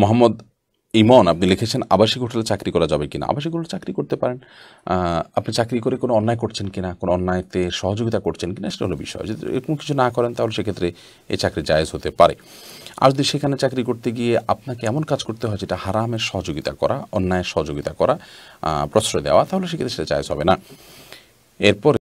মোহাম্মদ ইমন আপনি লিখেছেন আবাসিক হোটেলে চাকরি করা যাবে কিনা আবাসিক হোটেলে চাকরি করতে পারেন আপনি চাকরি করে কোনো অন্যায় করছেন কিনা কোনো অন্যায়তে সহযোগিতা করছেন কিনা সেটা হলো বিষয় যদি এরকম কিছু না করেন তাহলে সেক্ষেত্রে এই চাকরি জায়জ হতে পারে আর যদি সেখানে চাকরি করতে গিয়ে আপনাকে এমন কাজ করতে হয় যেটা হারামের সহযোগিতা করা অন্যায়ের সহযোগিতা করা প্রশ্রয় দেওয়া তাহলে সেক্ষেত্রে সেটা জায়েজ হবে না এরপর